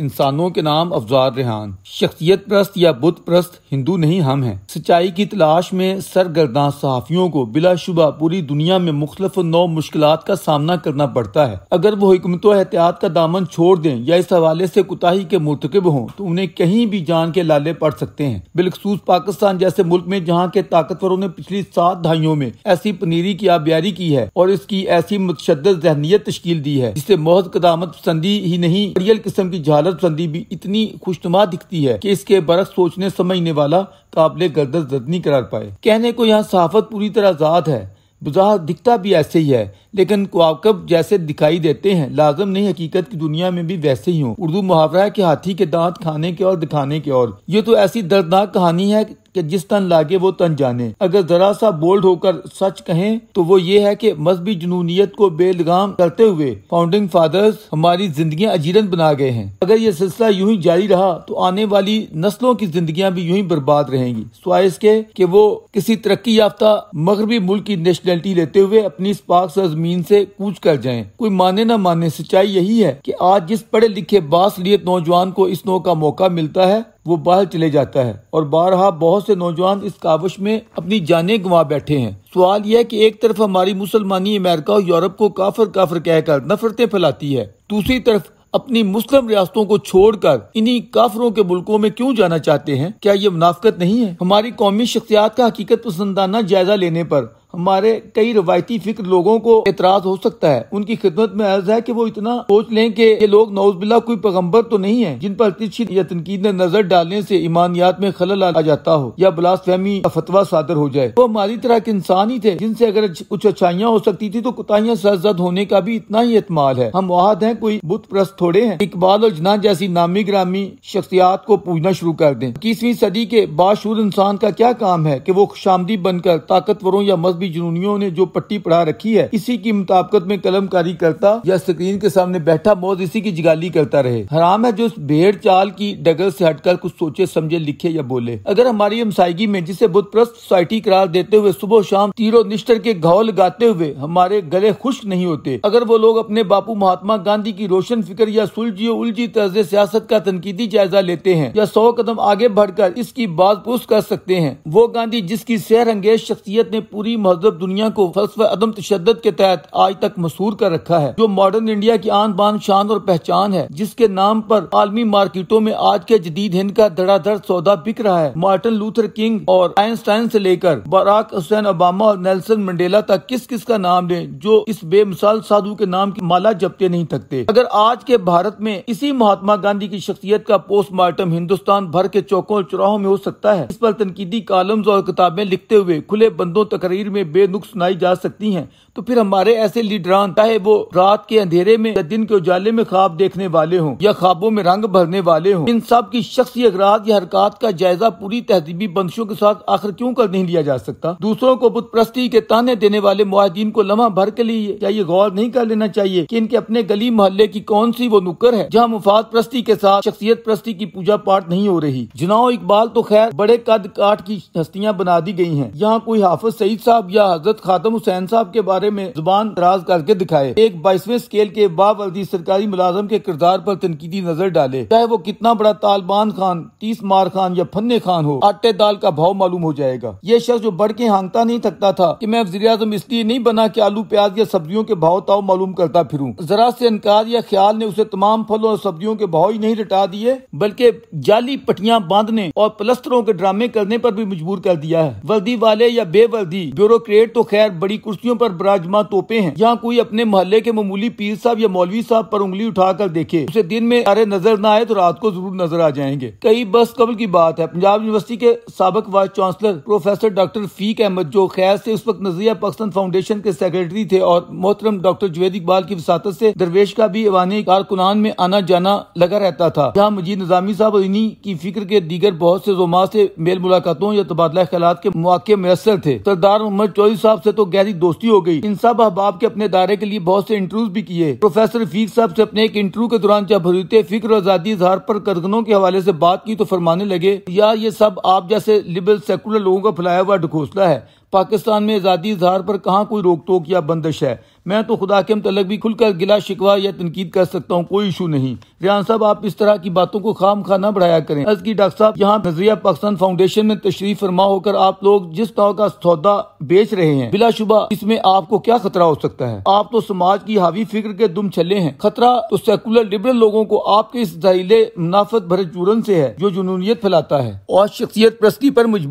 इंसानों के नाम अफजार रेहान शख्सियत प्रस्त या बुत प्रस्त हिंदू नहीं हम हैं सिंचाई की तलाश में सरगर्दा सहाफियों को बिलाशुबा पूरी दुनिया में मुख्तफ नौ मुश्किल का सामना करना पड़ता है अगर वो हमत एहतियात का दामन छोड़ दें या इस हवाले ऐसी कोताही के मुरतकब हों तो उन्हें कहीं भी जान के लाले पड़ सकते हैं बिलखसूस पाकिस्तान जैसे मुल्क में जहाँ के ताकतवरों ने पिछली सात दहाइयों में ऐसी पनीरी की आबियारी की है और इसकी ऐसी मतशद जहनीत तश्कील दी है जिसे मोहत कदामत पसंदी ही नहीं रियल किस्म की झालत हजरत भी इतनी खुशनुमा दिखती है कि इसके बरस सोचने समझने वाला काबिल दर्द जदनी करार पाए कहने को यहाँ सहाफत पूरी तरह आजाद है बुजाह दिखता भी ऐसे ही है लेकिन क्वाकब जैसे दिखाई देते हैं लाजम नहीं हकीकत की दुनिया में भी वैसे ही हो उर्दू मुहावरा है हाथी के दांत खाने के और दिखाने के और ये तो ऐसी दर्दनाक कहानी है कि जिस तन लागे वो तन जाने अगर जरा सा बोल्ड होकर सच कहें तो वो ये है कि मजहबी जुनूनीत को बेलगाम करते हुए फाउंडिंग फादर्स हमारी जिंदगी अजीरन बना गए हैं अगर ये सिलसिला यूं ही जारी रहा तो आने वाली नस्लों की जिंदगी भी यूं ही बर्बाद रहेंगी स्वाइस के कि वो किसी तरक्की याफ्ता मगरबी मुल्क की नेशनलिटी लेते हुए अपनी इस पाक सरजमीन से कूच कर जाए कोई माने न माने सिंचाई यही है की आज जिस पढ़े लिखे बास लिए नौजवान को इस नौ का मौका मिलता है वो बाहर चले जाता है और बारहा बहुत से नौजवान इस काबश में अपनी जाने गंवा बैठे हैं सवाल यह है कि एक तरफ हमारी मुसलमानी अमेरिका और यूरोप को काफर काफर कहकर नफरतें फैलाती है दूसरी तरफ अपनी मुस्लिम रियासतों को छोड़कर इन्हीं काफरों के मुल्कों में क्यों जाना चाहते हैं क्या ये मुनाफ्त नहीं है हमारी कौमी शख्सियात का हकीकत पसंदाना जायजा लेने पर हमारे कई रवायती फिक्र लोगों को एतराज हो सकता है उनकी खिदमत में अर्ज है कि वो इतना सोच लें कि ये लोग नौजबिल्ला कोई पैगम्बर तो नहीं है जिन पर तिरछी या तनकीद में नजर डालने से ईमानियात में खलल आ जाता हो या बलास फहमी का फतवा सादर हो जाए वो हमारी तरह के इंसान ही थे जिनसे अगर कुछ अच्छाइयाँ हो सकती थी तो कुताहियाँ सरजद होने का भी इतना ही इतमाल है हम वहाद है कोई बुत प्रस्त थोड़े हैं इकबाल और जना जैसी नामी ग्रामी शख्सियात को पूजना शुरू कर दें इक्कीसवीं सदी के बाशूर इंसान का क्या काम है की वो खुशामदी बनकर ताकतवरों या मजदूर मजहबी जुनूनियों ने जो पट्टी पढ़ा रखी है इसी की मुताबकत में कलमकारी करता या स्क्रीन के सामने बैठा मौत इसी की जिगाली करता रहे हराम है जो भेड़ चाल की डगर से हटकर कुछ सोचे समझे लिखे या बोले अगर हमारी हमसायगी में जिसे बुधप्रस्त प्रस्त सोसाइटी करार देते हुए सुबह शाम तीरो निष्ठर के घाव लगाते हुए हमारे गले खुश नहीं होते अगर वो लोग अपने बापू महात्मा गांधी की रोशन फिक्र या सुलझी उलझी तर्ज सियासत का तनकीदी जायजा लेते हैं या सौ कदम आगे बढ़कर इसकी बात पुष्ट कर सकते हैं वो गांधी जिसकी सैर अंगेज शख्सियत ने पूरी मजहब दुनिया को फलसफ अदम तशद के तहत आज तक मसूर कर रखा है जो मॉडर्न इंडिया की आन बान शान और पहचान है जिसके नाम पर आलमी मार्केटों में आज के जदीद हिंद का धड़ाधड़ सौदा बिक रहा है मार्टिन लूथर किंग और आइंस्टाइन से लेकर बराक हुसैन ओबामा और नेल्सन मंडेला तक किस किस का नाम लें जो इस बेमिसाल साधु के नाम की माला जपते नहीं थकते अगर आज के भारत में इसी महात्मा गांधी की शख्सियत का पोस्टमार्टम हिंदुस्तान भर के चौकों और चौराहों में हो सकता है इस पर तनकीदी कॉलम्स और किताबें लिखते हुए खुले बंदों तकरीर में में बेदुख सुनाई जा सकती हैं तो फिर हमारे ऐसे लीडरान चाहे वो रात के अंधेरे में या दिन के उजाले में ख्वाब देखने वाले हों या ख्वाबों में रंग भरने वाले हों इन सब की शख्सी अगरात या हरकत का जायजा पूरी तहजीबी बंदिशों के साथ आखिर क्यों कर नहीं लिया जा सकता दूसरों को बुत प्रस्ती के ताने देने वाले मुहिदीन को लम्हा भर के लिए क्या ये गौर नहीं कर लेना चाहिए की इनके अपने गली मोहल्ले की कौन सी वो नुक्कर है जहाँ मुफाद प्रस्ती के साथ शख्सियत प्रस्ती की पूजा पाठ नहीं हो रही जनाओ इकबाल तो खैर बड़े कद काट की हस्तियाँ बना दी गयी है यहाँ कोई हाफिज सईद साहब या हजरत खातम हुसैन साहब के बारे में जुबान दराज करके दिखाए एक बाईसवें स्केल के बावर्दी सरकारी मुलाजम के किरदार आरोप तनकीदी नजर डाले चाहे वो कितना बड़ा तालिबान खान तीस मार खान या फन्ने खान हो आटे दाल का भाव मालूम हो जाएगा ये शख्स जो बढ़ के हांगता नहीं थकता था की मैं वजी अजम इसलिए नहीं बना की आलू प्याज या सब्जियों के भाव ताव मालूम करता फिरूँ जरा ऐसी इनकार या ख्याल ने उसे तमाम फलों और सब्जियों के भाव ही नहीं रटा दिए बल्कि जाली पटिया बांधने और प्लस्तरों के ड्रामे करने पर भी मजबूर कर दिया है वर्दी वाले या बेवर्दी ब्यूरो क्रेट तो खैर बड़ी कुर्सियों पर बराजमा तोपे हैं यहाँ कोई अपने मोहल्ले के मामूली पीर साहब या मौलवी साहब पर उंगली उठाकर देखे उसे दिन में अरे नजर न आए तो रात को जरूर नजर आ जाएंगे कई बस कबल की बात है पंजाब यूनिवर्सिटी के सबक वाइस चांसलर प्रोफेसर डॉक्टर फीक अहमद जो खैर से उस वक्त नजरिया पाकिस्तान फाउंडेशन के सेक्रेटरी थे और मोहतरम डॉक्टर जुवेद इकबाल की वसात से दरवेश का भी अवानी कारकुनान में आना जाना लगा रहता था जहाँ मजीद निजामी साहब और इन्हीं की फिक्र के दीगर बहुत से जुमा से मेल मुलाकातों या तबादला ख्याल के मौके मैसर थे सरदार मोहम्मद चौधरी साहब से तो गहरी दोस्ती हो गई इन सब अहबाब के अपने दायरे के लिए बहुत से इंटरव्यूज भी किए प्रोफेसर रफीक साहब से अपने एक इंटरव्यू के दौरान जब हरूत फिक्र आजादी इजहार पर करगनों के हवाले से बात की तो फरमाने लगे या ये सब आप जैसे लिबरल सेकुलर लोगों का फैलाया हुआ ढकोसला है पाकिस्तान में आज़ादी इजहार पर कहाँ कोई रोक टोक या बंदिश है मैं तो खुदा के मतलब भी खुलकर गिला शिकवा या तनकीद कर सकता हूँ कोई इशू नहीं रियान साहब आप इस तरह की बातों को खाम खा न बढ़ाया करें अर्ज की डॉक्टर साहब यहाँ नजरिया पाकिस्तान फाउंडेशन में तशरीफ फरमा होकर आप लोग जिस तरह का सौदा बेच रहे हैं बिलाशुबा इसमें आपको क्या खतरा हो सकता है आप तो समाज की हावी फिक्र के दुम छले हैं खतरा तो सेकुलर लिबरल लोगों को आपके इस जहीले मुनाफत भरे चूरन से है जो जुनूनियत फैलाता है और शख्सियत प्रस्ती पर मजबूर